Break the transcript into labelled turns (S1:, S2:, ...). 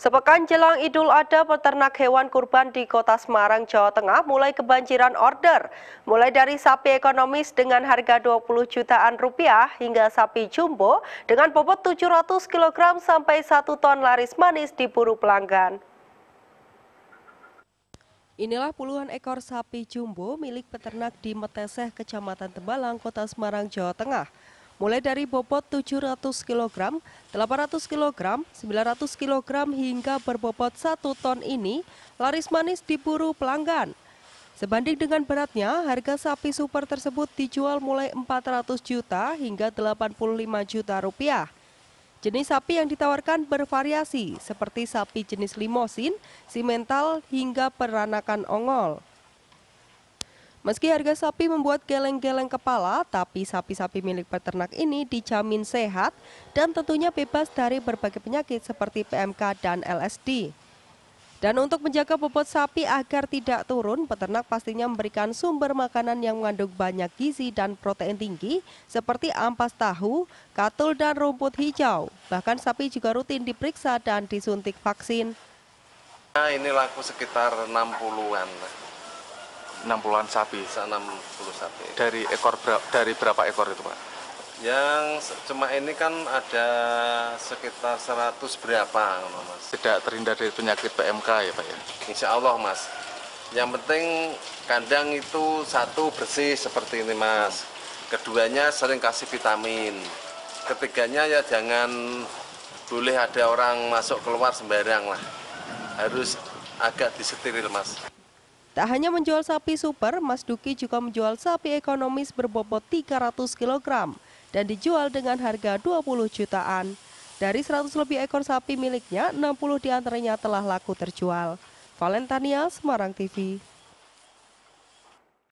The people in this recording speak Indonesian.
S1: Sepekan jelang Idul Adha, peternak hewan kurban di kota Semarang, Jawa Tengah mulai kebanjiran order. Mulai dari sapi ekonomis dengan harga 20 jutaan rupiah hingga sapi jumbo dengan bobot 700 kg sampai 1 ton laris manis diburu pelanggan. Inilah puluhan ekor sapi jumbo milik peternak di Meteseh, Kecamatan Tembalang, Kota Semarang, Jawa Tengah mulai dari bobot 700 kg, 800 kg, 900 kg hingga berbobot 1 ton ini laris manis diburu pelanggan. Sebanding dengan beratnya, harga sapi super tersebut dijual mulai 400 juta hingga 85 juta rupiah. Jenis sapi yang ditawarkan bervariasi, seperti sapi jenis limosin, simental, hingga peranakan ongol. Meski harga sapi membuat geleng-geleng kepala, tapi sapi-sapi milik peternak ini dijamin sehat dan tentunya bebas dari berbagai penyakit seperti PMK dan LSD. Dan untuk menjaga bobot sapi agar tidak turun, peternak pastinya memberikan sumber makanan yang mengandung banyak gizi dan protein tinggi seperti ampas tahu, katul, dan rumput hijau. Bahkan sapi juga rutin diperiksa dan disuntik vaksin.
S2: Nah, ini laku sekitar 60-an. 60-an sapi. 60 sapi. Dari ekor dari berapa ekor itu, Pak? Yang cuma ini kan ada sekitar 100 berapa, Mas. Tidak terhindar dari penyakit PMK ya, Pak ya? Insya Allah, Mas. Yang penting kandang itu satu bersih seperti ini, Mas. Keduanya sering kasih vitamin. Ketiganya ya jangan boleh ada orang masuk keluar sembarang lah. Harus agak disetiril, Mas.
S1: Tak hanya menjual sapi super, Mas Duki juga menjual sapi ekonomis berbobot 300 kg dan dijual dengan harga 20 jutaan. Dari 100 lebih ekor sapi miliknya, 60 diantaranya telah laku terjual. Valentania, Semarang TV.